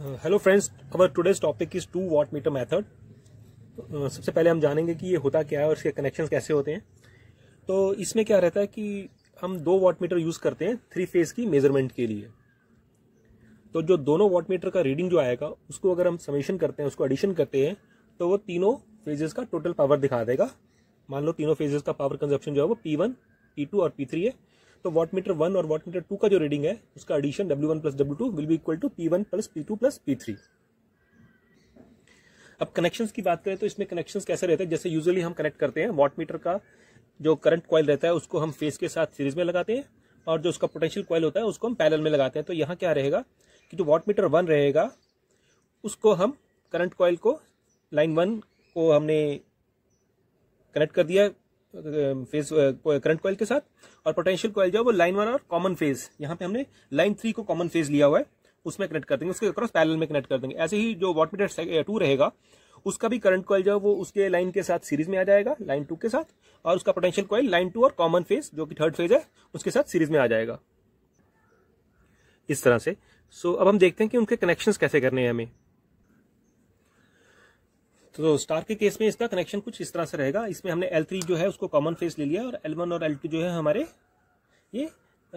Hello friends our today's topic is two wattmeter method सबसे पहले हम जानेंगे कि ये होता क्या है और इसके कनेक्शन कैसे होते हैं तो इसमें क्या रहता है कि हम दो वाट मीटर यूज़ करते हैं थ्री फेज की मेजरमेंट के लिए तो जो दोनों वॉट मीटर का रीडिंग जो आएगा उसको अगर हम समेशन करते हैं उसको एडिशन करते हैं तो वो तीनों फेजेस का टोटल पावर दिखा देगा मान लो तीनों फेजेस का पावर कंजप्शन जो है वो पी वन पी टू और पी थ्री है तो वाट मीटर वन और वाट मीटर टू का जो रीडिंग है उसका addition W one plus W two will be equal to P one plus P two plus P three अब कनेक्शन की बात करें तो इसमें कनेक्शन कैसे रहते हैं जैसे यूजली हम कनेक्ट करते हैं वाट मीटर का जो करंट कॉयल रहता है उसको हम फेस के साथ सीरीज में लगाते हैं और जो उसका पोटेंशियल कॉयल होता है उसको हम पैनल में लगाते हैं तो यहाँ क्या रहेगा कि जो वाट मीटर वन रहेगा उसको हम करंट कॉयल को लाइन वन को हमने कनेक्ट कर दिया फेज करंट कॉयल के साथ और पोटेंशियल कॉयल जो है वो लाइन वन और कॉमन फेज यहाँ पे हमने लाइन थ्री को कॉमन फेज लिया हुआ है उसमें कनेक्ट कर देंगे उसके क्रॉस पैरेलल में कनेक्ट कर देंगे ऐसे ही जो वॉट मीटर टू रहेगा उसका भी करंट कॉल जो है वो उसके लाइन के साथ सीरीज में आ जाएगा लाइन टू के साथ और उसका पोटेंशियल कॉल लाइन टू और कॉमन फेज जो कि थर्ड फेज है उसके साथ सीरीज में आ जाएगा इस तरह से सो so, अब हम देखते हैं कि उनके कनेक्शंस कैसे करने हैं हमें तो स्टार के केस में इसका कनेक्शन कुछ इस तरह से रहेगा इसमें हमने एल थ्री जो है उसको कॉमन फेस ले लिया और एल वन और एल टू जो है हमारे ये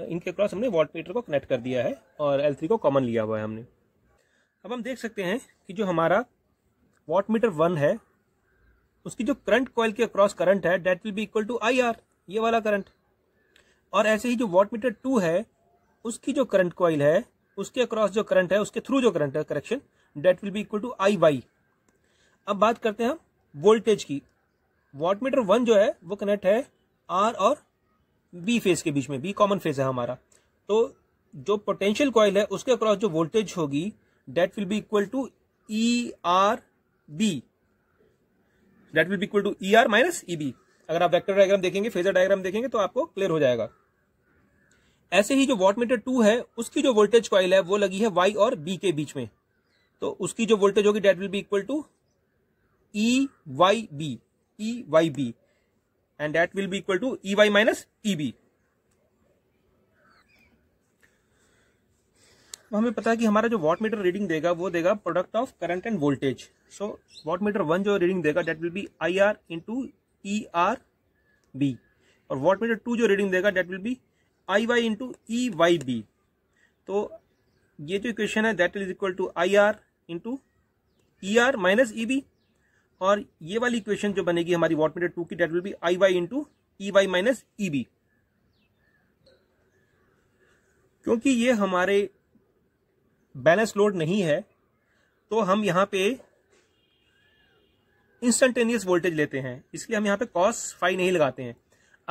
इनके क्रॉस हमने वाट मीटर को कनेक्ट कर दिया है और एल थ्री को कॉमन लिया हुआ है हमने अब हम देख सकते हैं कि जो हमारा वाट मीटर वन है उसकी जो करंट कॉयल के अक्रॉस करंट है that will be equal to I R ये वाला करंट और ऐसे ही जो वाट मीटर टू है उसकी जो करंट कॉयल है उसके अक्रॉस जो करंट है उसके थ्रू जो करंट है correction that will be equal to I Y अब बात करते हैं हम वोल्टेज की वॉट मीटर वन जो है वो कनेक्ट है आर और बी फेज के बीच में बी कॉमन फेज है हमारा तो जो पोटेंशियल कॉइल है उसके अक्रॉस जो वोल्टेज होगी that will be equal to E R B that will be equal to E R minus E B अगर आप वेक्टर डायग्राम देखेंगे फेजर डायग्राम देखेंगे तो आपको क्लियर हो जाएगा ऐसे ही जो वॉट मीटर टू है उसकी जो वोल्टेज कॉइल है वो लगी है वाई और बी के बीच में तो उसकी जो वोल्टेज होगी that will be equal to E Y B. E Y B. And that will be equal to E Y minus E B. हमें पता है कि हमारा जो वॉट मीटर रीडिंग देगा वो देगा product of current and voltage so watt meter one जो रीडिंग देगा that will be I R into E R B और वॉट मीटर टू जो रीडिंग देगा that will be I Y into E Y B तो ये जो equation है that is equal to I R into E R minus E B और ये वाली इक्वेशन जो बनेगी हमारी वॉट मीटर टू की date will be I Y into E Y minus E B क्योंकि ये हमारे बैलेंस लोड नहीं है तो हम यहां पे इंस्टेंटेनियस वोल्टेज लेते हैं इसलिए हम यहां पे कॉस फाइव नहीं लगाते हैं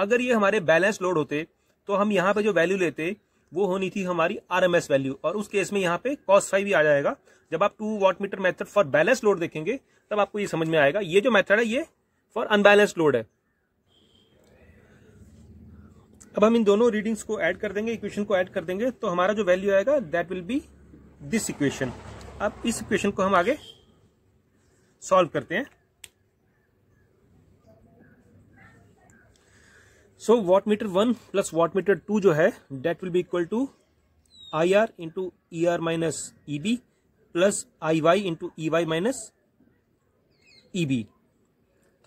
अगर ये हमारे बैलेंस लोड होते तो हम यहां पे जो वैल्यू लेते वो होनी थी हमारी आरएमएस वैल्यू और उस केस में यहाँ पे कॉस फाइव भी आ जाएगा जब आप two what wattmeter method for balance load देखेंगे तब आपको ये समझ में आएगा ये जो मैथड है ये फॉर अनबैलेंस लोड है अब हम इन दोनों रीडिंग्स को ऐड कर देंगे इक्वेशन को ऐड कर देंगे तो हमारा जो वैल्यू आएगा that will be this equation अब इस इक्वेशन को हम आगे सॉल्व करते हैं so watt meter one plus watt metre two जो है that will be equal to I R into E R minus E B plus I Y into E Y minus E B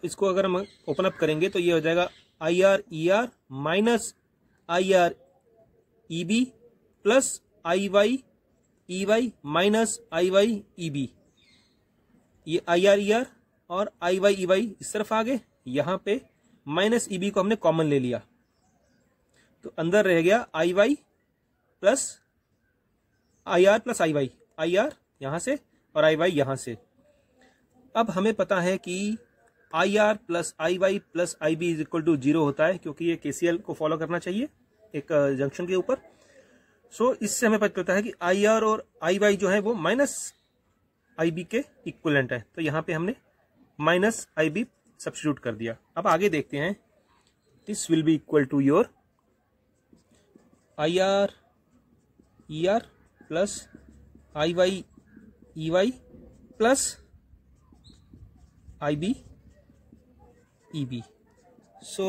इसको अगर हम open up करेंगे तो ये हो जाएगा I R E R minus I R E B plus I Y E Y minus I Y E B ये I R E are और आई वाई ई वाई इस तरफ आ गए यहाँ पे माइनस ई e बी को हमने कॉमन ले लिया तो अंदर रह गया I Y plus I R plus I Y I R यहां से और आई वाई यहां से अब हमें पता है कि I R plus I Y plus I B is equal to zero होता है क्योंकि ये के को फॉलो करना चाहिए एक जंक्शन uh, के ऊपर सो so, इससे हमें पता चलता है कि आई आर और आई वाई जो है वो माइनस आई बी के इक्वलेंट है तो यहां पे हमने माइनस आई बी सब्सिट्यूट कर दिया अब आगे देखते हैं this will be equal to your I R E R plus I Y E Y plus I B E B so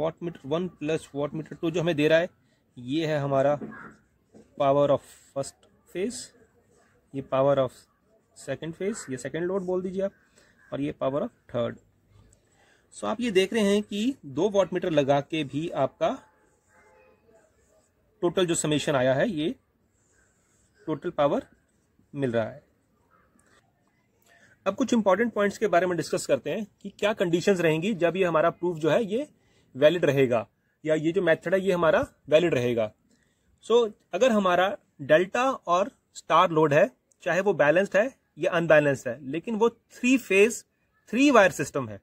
watt meter one plus watt meter two जो हमें दे रहा है ये है हमारा पावर ऑफ फर्स्ट फेज ये power of second phase ये सेकंड लोड बोल दीजिए आप और ये पावर ऑफ थर्ड सो आप ये देख रहे हैं कि दो वॉट मीटर लगा के भी आपका टोटल जो समेशन आया है ये टोटल पावर मिल रहा है अब कुछ इंपॉर्टेंट पॉइंट्स के बारे में डिस्कस करते हैं कि क्या कंडीशंस रहेंगी जब ये हमारा प्रूफ जो है ये वैलिड रहेगा या ये जो मेथड है ये हमारा वैलिड रहेगा सो so, अगर हमारा डेल्टा और स्टार लोड है चाहे वो बैलेंस्ड है या अनबैलेंस्ड है लेकिन वो three phase three wire system है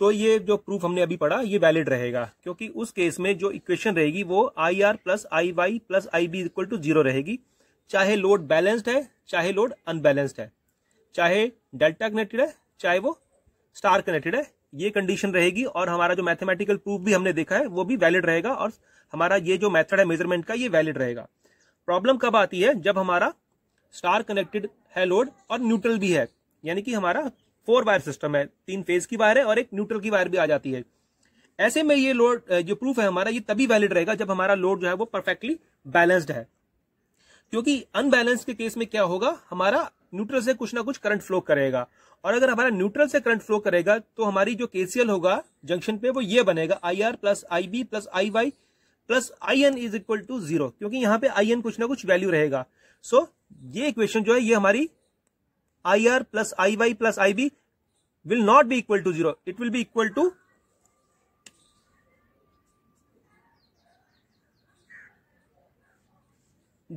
तो ये जो प्रूफ हमने अभी पढ़ा ये वैलिड रहेगा क्योंकि उस केस में जो इक्वेशन रहेगी वो I R plus I Y plus I B equal to zero रहेगी चाहे लोड बैलेंस्ड है चाहे लोड अनबैलेंस्ड है चाहे डेल्टा कनेक्टेड है चाहे वो स्टार कनेक्टेड है ये कंडीशन रहेगी और हमारा जो मैथमेटिकल प्रूफ भी हमने देखा है वो भी वैलिड रहेगा और हमारा ये जो मेथड है मेजरमेंट का ये वैलिड रहेगा प्रॉब्लम कब आती है जब हमारा स्टार कनेक्टेड है लोड और न्यूट्रल भी है यानी कि हमारा फोर वायर सिस्टम है तीन फेज की वायर है और एक न्यूट्रल की वायर भी आ जाती है ऐसे में ये लोड जो प्रूफ है हमारा ये तभी वैलिड रहेगा जब हमारा लोड जो है वो परफेक्टली बैलेंस्ड है क्योंकि अनबैलेंस के केस में क्या होगा हमारा न्यूट्रल से कुछ ना कुछ करंट फ्लो करेगा और अगर हमारा न्यूट्रल से करंट फ्लो करेगा तो हमारी जो केसीएल होगा जंक्शन पे वो ये बनेगा I R plus I B plus I Y plus I N is equal to zero क्योंकि यहाँ पे आई एन कुछ ना कुछ वैल्यू रहेगा सो so, ये इक्वेशन जो है ये हमारी I R plus I Y plus I B will not be equal to zero it will be equal to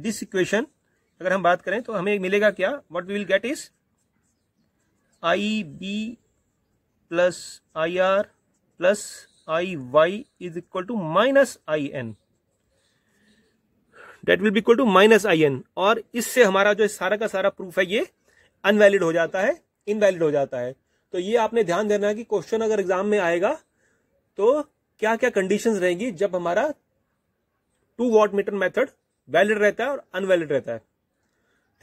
this equation अगर हम बात करें तो हमें मिलेगा क्या what we will get is I B plus I R plus I Y is equal to minus I N that will be equal to minus I N और इससे हमारा जो सारा का सारा प्रूफ है ये अनवैलिड हो जाता है इनवैलिड हो जाता है तो ये आपने ध्यान देना है कि क्वेश्चन अगर एग्जाम में आएगा तो क्या क्या कंडीशन रहेगी जब हमारा two what meter method valid रहता है और अनवैलिड रहता है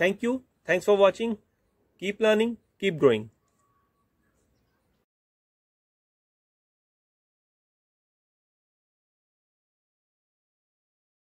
thank you thanks for watching keep learning keep growing